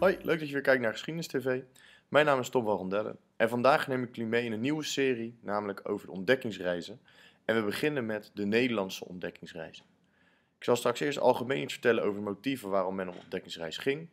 Hoi, leuk dat je weer kijkt naar Geschiedenis TV. Mijn naam is Tom van Rondelle en vandaag neem ik jullie mee in een nieuwe serie, namelijk over de ontdekkingsreizen. En we beginnen met de Nederlandse ontdekkingsreizen. Ik zal straks eerst algemeen iets vertellen over motieven waarom men op ontdekkingsreis ging.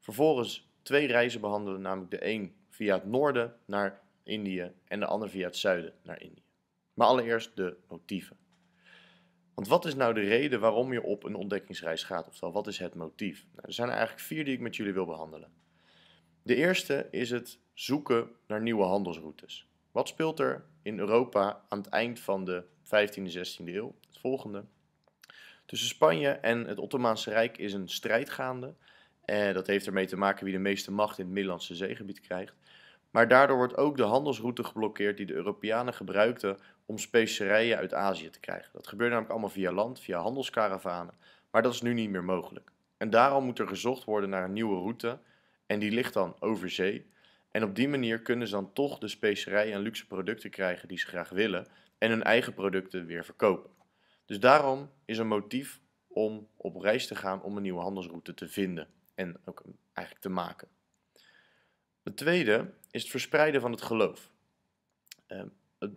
Vervolgens twee reizen behandelen, namelijk de een via het noorden naar Indië en de ander via het zuiden naar Indië. Maar allereerst de motieven. Want wat is nou de reden waarom je op een ontdekkingsreis gaat? Oftewel, wat is het motief? Nou, er zijn er eigenlijk vier die ik met jullie wil behandelen. De eerste is het zoeken naar nieuwe handelsroutes. Wat speelt er in Europa aan het eind van de 15e, 16e eeuw? Het volgende. Tussen Spanje en het Ottomaanse Rijk is een strijd gaande. Eh, dat heeft ermee te maken wie de meeste macht in het Middellandse zeegebied krijgt. Maar daardoor wordt ook de handelsroute geblokkeerd die de Europeanen gebruikten om specerijen uit Azië te krijgen. Dat gebeurde namelijk allemaal via land, via handelskaravanen, maar dat is nu niet meer mogelijk. En daarom moet er gezocht worden naar een nieuwe route en die ligt dan over zee. En op die manier kunnen ze dan toch de specerijen en luxe producten krijgen die ze graag willen en hun eigen producten weer verkopen. Dus daarom is een motief om op reis te gaan om een nieuwe handelsroute te vinden en ook eigenlijk te maken. Het tweede is het verspreiden van het geloof. Uh,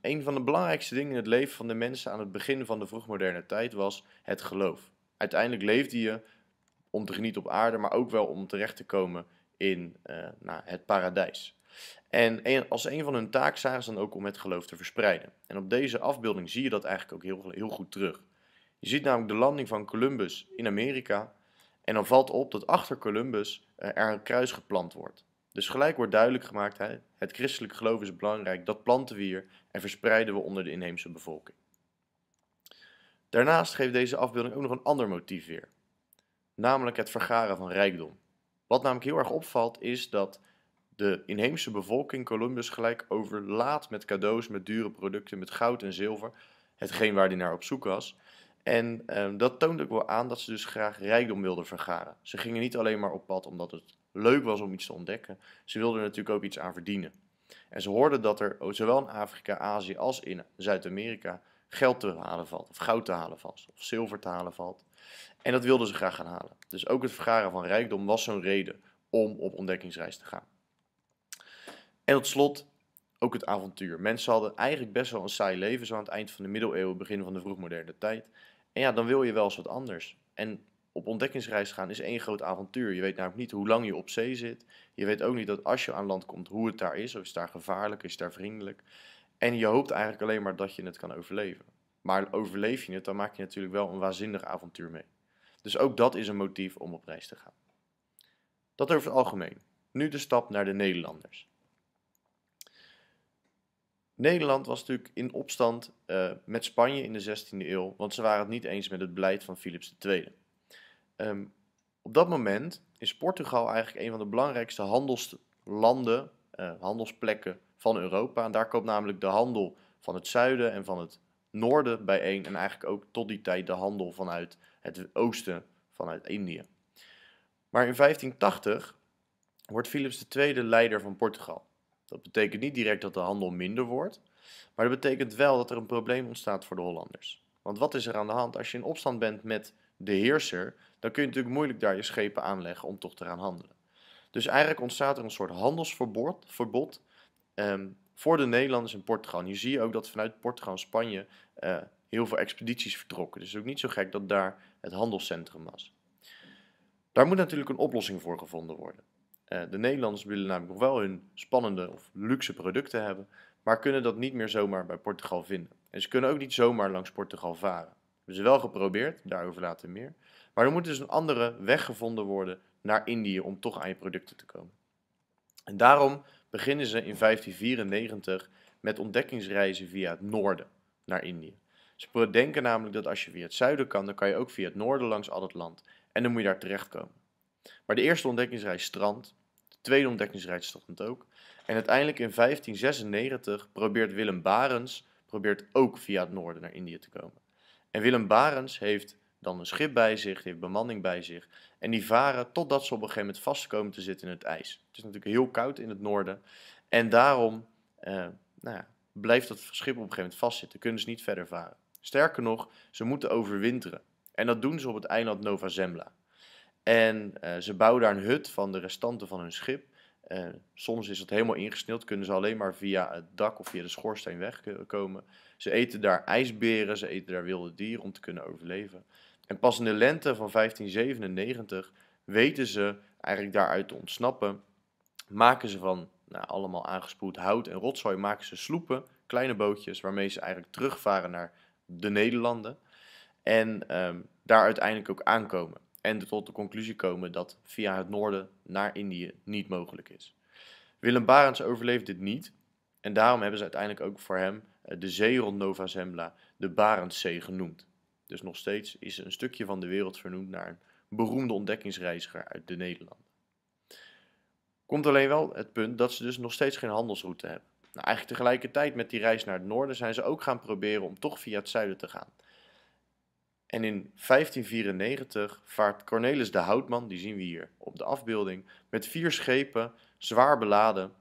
een van de belangrijkste dingen in het leven van de mensen aan het begin van de vroegmoderne tijd was het geloof. Uiteindelijk leefde je om te genieten op aarde, maar ook wel om terecht te komen in eh, nou, het paradijs. En als een van hun taken zagen ze dan ook om het geloof te verspreiden. En op deze afbeelding zie je dat eigenlijk ook heel, heel goed terug. Je ziet namelijk de landing van Columbus in Amerika. En dan valt op dat achter Columbus eh, er een kruis geplant wordt. Dus gelijk wordt duidelijk gemaakt, hè, het christelijk geloof is belangrijk, dat planten we hier en verspreiden we onder de inheemse bevolking. Daarnaast geeft deze afbeelding ook nog een ander motief weer, namelijk het vergaren van rijkdom. Wat namelijk heel erg opvalt is dat de inheemse bevolking Columbus gelijk overlaat met cadeaus, met dure producten, met goud en zilver, hetgeen waar hij naar op zoek was. En ehm, dat toont ook wel aan dat ze dus graag rijkdom wilden vergaren. Ze gingen niet alleen maar op pad omdat het leuk was om iets te ontdekken. Ze wilden er natuurlijk ook iets aan verdienen. En ze hoorden dat er oh, zowel in Afrika, Azië als in Zuid-Amerika geld te halen valt, of goud te halen valt, of zilver te halen valt. En dat wilden ze graag gaan halen. Dus ook het vergaren van rijkdom was zo'n reden om op ontdekkingsreis te gaan. En tot slot ook het avontuur. Mensen hadden eigenlijk best wel een saai leven, zo aan het eind van de middeleeuwen, begin van de vroegmoderne tijd. En ja, dan wil je wel eens wat anders. En op ontdekkingsreis gaan is één groot avontuur. Je weet namelijk niet hoe lang je op zee zit. Je weet ook niet dat als je aan land komt hoe het daar is. Of is het daar gevaarlijk, is het daar vriendelijk. En je hoopt eigenlijk alleen maar dat je het kan overleven. Maar overleef je het, dan maak je natuurlijk wel een waanzinnig avontuur mee. Dus ook dat is een motief om op reis te gaan. Dat over het algemeen. Nu de stap naar de Nederlanders. Nederland was natuurlijk in opstand eh, met Spanje in de 16e eeuw, want ze waren het niet eens met het beleid van Philips II. Ehm, op dat moment is Portugal eigenlijk een van de belangrijkste handelslanden, uh, handelsplekken van Europa. En daar komt namelijk de handel van het zuiden en van het noorden bijeen. En eigenlijk ook tot die tijd de handel vanuit het oosten, vanuit Indië. Maar in 1580 wordt Philips II leider van Portugal. Dat betekent niet direct dat de handel minder wordt, maar dat betekent wel dat er een probleem ontstaat voor de Hollanders. Want wat is er aan de hand als je in opstand bent met de heerser? dan kun je natuurlijk moeilijk daar je schepen aanleggen om toch te gaan handelen. Dus eigenlijk ontstaat er een soort handelsverbod verbod, ehm, voor de Nederlanders in Portugal. En je zie je ook dat vanuit Portugal en Spanje eh, heel veel expedities vertrokken. Dus het is ook niet zo gek dat daar het handelscentrum was. Daar moet natuurlijk een oplossing voor gevonden worden. Eh, de Nederlanders willen namelijk nog wel hun spannende of luxe producten hebben, maar kunnen dat niet meer zomaar bij Portugal vinden. En ze kunnen ook niet zomaar langs Portugal varen. We hebben ze wel geprobeerd, daarover later meer. Maar er moet dus een andere weg gevonden worden naar Indië om toch aan je producten te komen. En daarom beginnen ze in 1594 met ontdekkingsreizen via het noorden naar Indië. Ze denken namelijk dat als je via het zuiden kan, dan kan je ook via het noorden langs al het land. En dan moet je daar terechtkomen. Maar de eerste ontdekkingsreis strandt, de tweede ontdekkingsreis strandt ook. En uiteindelijk in 1596 probeert Willem Barents probeert ook via het noorden naar Indië te komen. En Willem Barents heeft dan een schip bij zich, die heeft bemanning bij zich. En die varen totdat ze op een gegeven moment vast komen te zitten in het ijs. Het is natuurlijk heel koud in het noorden. En daarom eh, nou ja, blijft dat schip op een gegeven moment vastzitten. Kunnen ze niet verder varen. Sterker nog, ze moeten overwinteren. En dat doen ze op het eiland Nova Zembla. En eh, ze bouwen daar een hut van de restanten van hun schip soms is het helemaal ingesneeld, kunnen ze alleen maar via het dak of via de schoorsteen wegkomen. Ze eten daar ijsberen, ze eten daar wilde dieren om te kunnen overleven. En pas in de lente van 1597 weten ze eigenlijk daaruit te ontsnappen. Maken ze van nou, allemaal aangespoeld hout en rotzooi, maken ze sloepen, kleine bootjes, waarmee ze eigenlijk terugvaren naar de Nederlanden. En ehm, daar uiteindelijk ook aankomen en tot de conclusie komen dat via het noorden naar Indië niet mogelijk is. Willem Barents overleeft dit niet en daarom hebben ze uiteindelijk ook voor hem eh, de zee rond Nova Zembla de Barentszee genoemd. Dus nog steeds is een stukje van de wereld vernoemd naar een beroemde ontdekkingsreiziger uit de Nederlanden. Komt alleen wel het punt dat ze dus nog steeds geen handelsroute hebben. Nou, eigenlijk tegelijkertijd met die reis naar het noorden zijn ze ook gaan proberen om toch via het zuiden te gaan. En in 1594 vaart Cornelis de Houtman, die zien we hier op de afbeelding, met vier schepen zwaar beladen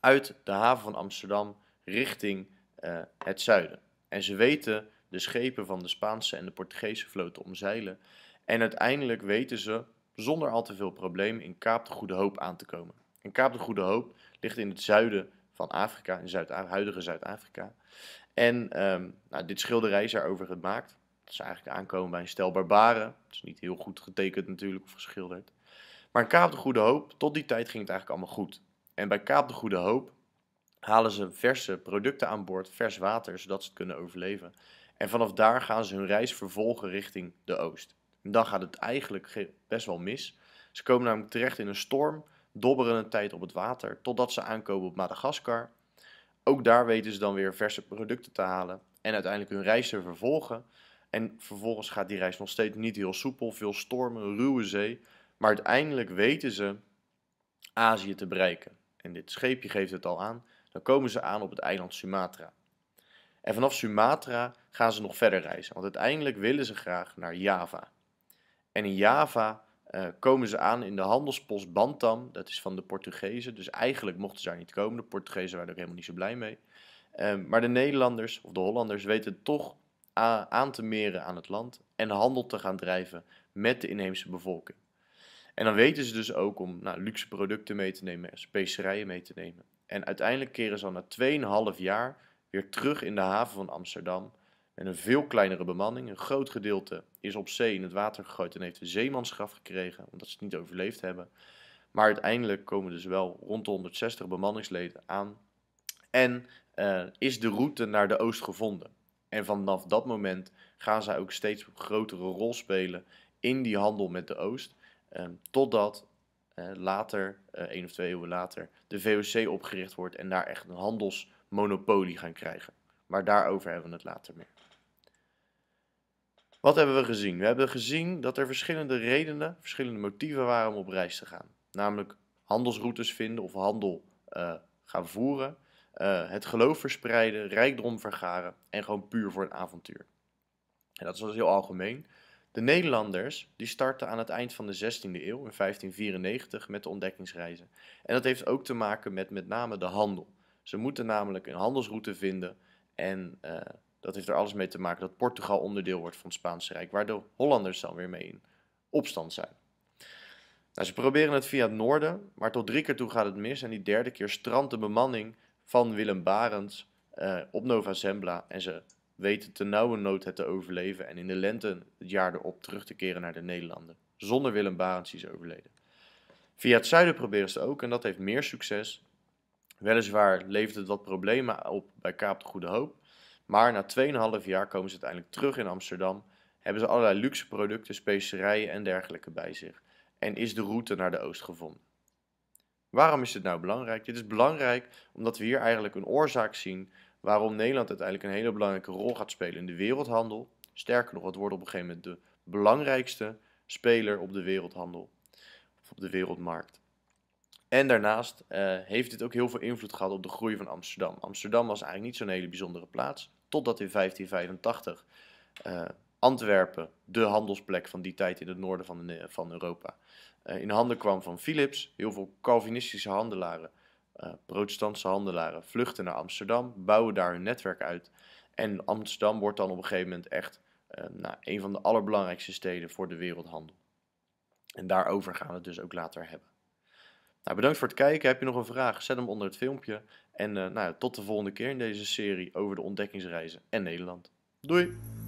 uit de haven van Amsterdam richting eh, het zuiden. En ze weten de schepen van de Spaanse en de Portugese vloot te omzeilen. En uiteindelijk weten ze zonder al te veel problemen in Kaap de Goede Hoop aan te komen. En Kaap de Goede Hoop ligt in het zuiden van Afrika, in Zuid huidige Zuid-Afrika. En um, nou, dit schilderij is daarover gemaakt ze eigenlijk aankomen bij een stel barbaren. Het is niet heel goed getekend natuurlijk of geschilderd. Maar Kaap de Goede Hoop, tot die tijd ging het eigenlijk allemaal goed. En bij Kaap de Goede Hoop halen ze verse producten aan boord, vers water, zodat ze het kunnen overleven. En vanaf daar gaan ze hun reis vervolgen richting de oost. En dan gaat het eigenlijk best wel mis. Ze komen namelijk terecht in een storm, dobberen een tijd op het water, totdat ze aankomen op Madagaskar. Ook daar weten ze dan weer verse producten te halen en uiteindelijk hun reis te vervolgen. En vervolgens gaat die reis nog steeds niet heel soepel, veel stormen, ruwe zee. Maar uiteindelijk weten ze Azië te bereiken. En dit scheepje geeft het al aan. Dan komen ze aan op het eiland Sumatra. En vanaf Sumatra gaan ze nog verder reizen, want uiteindelijk willen ze graag naar Java. En in Java eh, komen ze aan in de handelspost Bantam, dat is van de Portugezen. Dus eigenlijk mochten ze daar niet komen. De Portugezen waren er helemaal niet zo blij mee. Ehm, maar de Nederlanders of de Hollanders weten toch aan te meren aan het land en handel te gaan drijven met de inheemse bevolking. En dan weten ze dus ook om nou, luxe producten mee te nemen, specerijen mee te nemen. En uiteindelijk keren ze al na 2,5 jaar weer terug in de haven van Amsterdam met een veel kleinere bemanning. Een groot gedeelte is op zee in het water gegooid en heeft een zeemansgraf gekregen, omdat ze het niet overleefd hebben. Maar uiteindelijk komen dus wel rond de 160 bemanningsleden aan en eh, is de route naar de oost gevonden. En vanaf dat moment gaan zij ook steeds een grotere rol spelen in die handel met de Oost. Ehm, totdat eh, later, eh, één of twee eeuwen later, de VOC opgericht wordt en daar echt een handelsmonopolie gaan krijgen. Maar daarover hebben we het later meer. Wat hebben we gezien? We hebben gezien dat er verschillende redenen, verschillende motieven waren om op reis te gaan. Namelijk handelsroutes vinden of handel eh, gaan voeren. Eh, het geloof verspreiden, rijkdom vergaren en gewoon puur voor een avontuur. En dat was dus heel algemeen. De Nederlanders die starten aan het eind van de 16e eeuw, in 1594, met de ontdekkingsreizen. En dat heeft ook te maken met met name de handel. Ze moeten namelijk een handelsroute vinden en eh, dat heeft er alles mee te maken dat Portugal onderdeel wordt van het Spaanse Rijk, waar de Hollanders dan weer mee in opstand zijn. Nou, ze proberen het via het noorden, maar tot drie keer toe gaat het mis en die derde keer strandt de bemanning van Willem Barends eh, op Nova Zembla. En ze weten te nauwe nood het te overleven en in de lente het jaar erop terug te keren naar de Nederlanden. Zonder Willem Barends is overleden. Via het zuiden proberen ze ook en dat heeft meer succes. Weliswaar levert het wat problemen op bij Kaap de Goede Hoop. Maar na 2,5 jaar komen ze uiteindelijk terug in Amsterdam. Hebben ze allerlei luxe producten, specerijen en dergelijke bij zich. En is de route naar de oost gevonden. Waarom is dit nou belangrijk? Dit is belangrijk omdat we hier eigenlijk een oorzaak zien waarom Nederland uiteindelijk een hele belangrijke rol gaat spelen in de wereldhandel. Sterker nog, het wordt op een gegeven moment de belangrijkste speler op de wereldhandel of op de wereldmarkt. En daarnaast eh, heeft dit ook heel veel invloed gehad op de groei van Amsterdam. Amsterdam was eigenlijk niet zo'n hele bijzondere plaats, totdat in 1585 Antwerpen, de handelsplek van die tijd in het noorden van, de, van Europa, uh, in handen kwam van Philips. Heel veel Calvinistische handelaren, eh, protestantse handelaren, vluchten naar Amsterdam, bouwen daar hun netwerk uit. En Amsterdam wordt dan op een gegeven moment echt eh, nou, een van de allerbelangrijkste steden voor de wereldhandel. En daarover gaan we het dus ook later hebben. Nou, bedankt voor het kijken. Heb je nog een vraag? Zet hem onder het filmpje. En nou, tot de volgende keer in deze serie over de ontdekkingsreizen en Nederland. Doei!